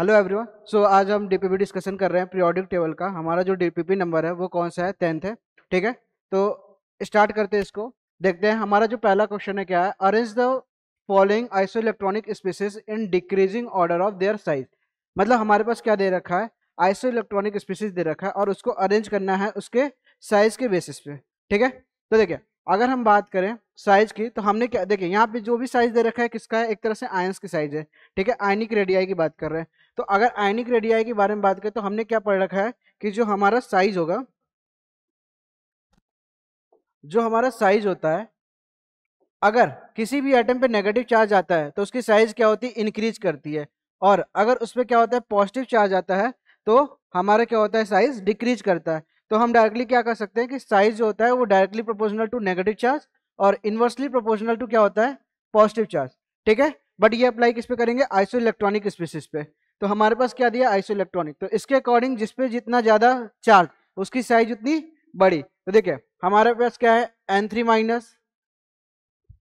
hello everyone so आज हम D discussion कर रहे हैं पीरियोडिक टेबल का हमारा जो डी नंबर है वो कौन सा है टेंथ है ठीक है तो स्टार्ट करते हैं इसको देखते हैं हमारा जो पहला क्वेश्चन है क्या है arrange the following isoelectronic species in decreasing order of their size मतलब हमारे पास क्या दे रखा है आइसो इलेक्ट्रॉनिक स्पीसीज दे रखा है और उसको अरेंज करना है उसके साइज के बेसिस पे ठीक है तो देखिए अगर हम बात करें साइज की तो हमने क्या देखिए यहाँ पे जो भी साइज दे रखा है किसका है एक तरह से आयंस की साइज है ठीक है आयनिक रेडियाई की बात कर रहे हैं तो अगर आयनिक रेडियाई के बारे में बात करें तो हमने क्या पढ़ रखा है कि जो हमारा साइज होगा जो हमारा साइज होता है अगर किसी भी आइटम पे नेगेटिव चार्ज आता है तो उसकी साइज क्या होती है इंक्रीज करती है और अगर उस पर क्या होता है पॉजिटिव चार्ज आता है तो हमारा क्या होता है साइज डिक्रीज करता है तो हम डायरेक्टली क्या कर सकते हैं कि साइज जो होता है वो directly proportional to negative charge और इन्वर्सली प्रोपोर्शनल टू क्या होता है पॉजिटिव चार्ज ठीक है बट ये अप्लाई किस पे करेंगे आइसो इलेक्ट्रॉनिक स्पीसीज पे तो हमारे पास क्या दिया आइसो इलेक्ट्रॉनिक तो इसके अकॉर्डिंग जिसपे जितना ज़्यादा चार्ज उसकी साइज उतनी बड़ी तो देखिए हमारे पास क्या है N three minus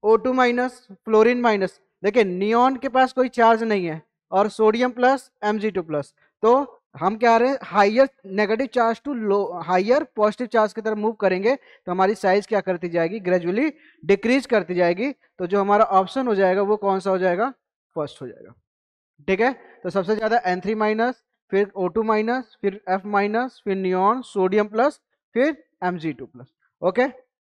O two minus fluorine minus देखिये नियॉन के पास कोई चार्ज नहीं है और sodium plus M G two plus तो हम क्या आ रहे हैं higher negative charge to low higher positive charge की तरफ मूव करेंगे तो हमारी साइज क्या करती जाएगी ग्रेजुअली डिक्रीज करती जाएगी तो जो हमारा ऑप्शन हो जाएगा वो कौन सा हो जाएगा फर्स्ट हो जाएगा ठीक है तो सबसे ज़्यादा एन थ्री माइनस फिर ओ टू माइनस फिर एफ माइनस फिर नियॉन सोडियम प्लस फिर M G two plus okay